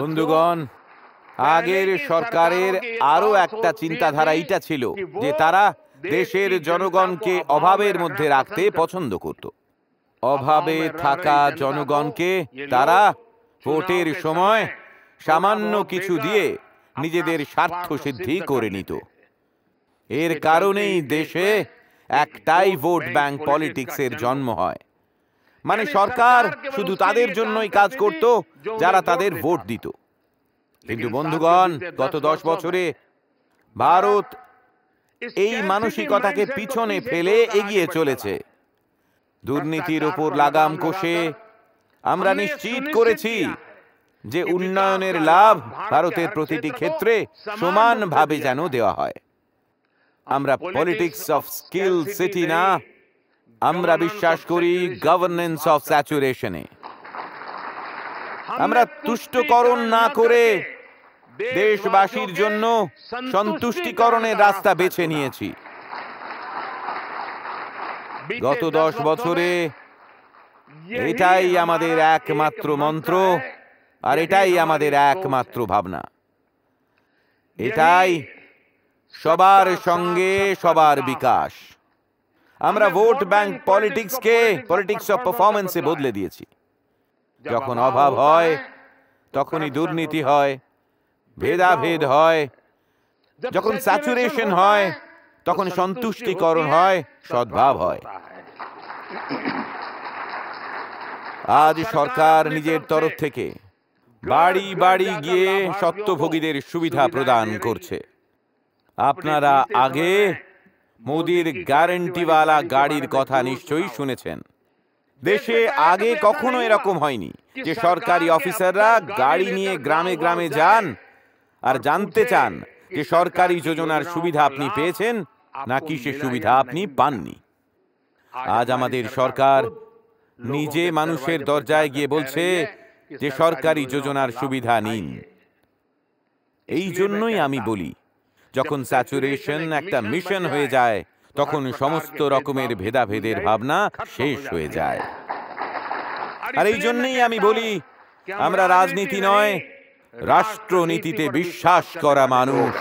বন্ধুগণ আগের সরকারের আরও একটা চিন্তাধারা এটা ছিল যে তারা দেশের জনগণকে অভাবের মধ্যে রাখতে পছন্দ করত অভাবে থাকা জনগণকে তারা ভোটের সময় সামান্য কিছু দিয়ে নিজেদের স্বার্থ সিদ্ধি করে নিত এর কারণেই দেশে একটাই ভোট ব্যাংক পলিটিক্সের জন্ম হয় মানে সরকার শুধু তাদের জন্যই কাজ করত যারা তাদের ভোট দিত কিন্তু বন্ধুগণ গত দশ বছরে ভারত এই মানসিকতাকে পিছনে ফেলে এগিয়ে চলেছে দুর্নীতির ওপর লাগাম কষে আমরা নিশ্চিত করেছি যে উন্নয়নের লাভ ভারতের প্রতিটি ক্ষেত্রে সমানভাবে যেন দেওয়া হয় আমরা পলিটিক্স অফ স্কিল সিটি না আমরা বিশ্বাস করি গভর্নেন্স অফ স্যাচুরেশনে আমরা তুষ্টকরণ না করে দেশবাসীর জন্য সন্তুষ্টিকরণের রাস্তা বেছে নিয়েছি গত দশ বছরে এটাই আমাদের একমাত্র মন্ত্র আর এটাই আমাদের একমাত্র ভাবনা এটাই সবার সঙ্গে সবার বিকাশ আমরা ভোট ব্যাংক পলিটিক্সকে পলিটিক্স অফ পারফরমেন্সে বদলে দিয়েছি যখন অভাব হয় তখনই দুর্নীতি হয় ভেদাভেদ হয় যখন স্যাচুরেশন হয় তখন সন্তুষ্টিকরণ হয় সদ্ভাব হয় আজ সরকার নিজের তরফ থেকে বাড়ি বাড়ি গিয়ে সত্যভোগীদের সুবিধা প্রদান করছে আপনারা আগে মোদির গ্যারেন্টিওয়ালা গাড়ির কথা নিশ্চয়ই শুনেছেন দেশে আগে কখনো এরকম হয়নি যে সরকারি অফিসাররা গাড়ি নিয়ে গ্রামে গ্রামে যান আর জানতে চান যে সরকারি যোজনার সুবিধা আপনি পেয়েছেন নাকি সে সুবিধা আপনি পাননি আজ আমাদের সরকার নিজে মানুষের দরজায় গিয়ে বলছে যে সরকারি যোজনার সুবিধা নিন এই জন্যই আমি বলি যখন স্যাচুরেশন একটা মিশন হয়ে যায় তখন সমস্ত রকমের ভেদাভেদের ভাবনা শেষ হয়ে যায় আর এই জন্যই আমি বলি আমরা রাজনীতি নয় রাষ্ট্রনীতিতে বিশ্বাস করা মানুষ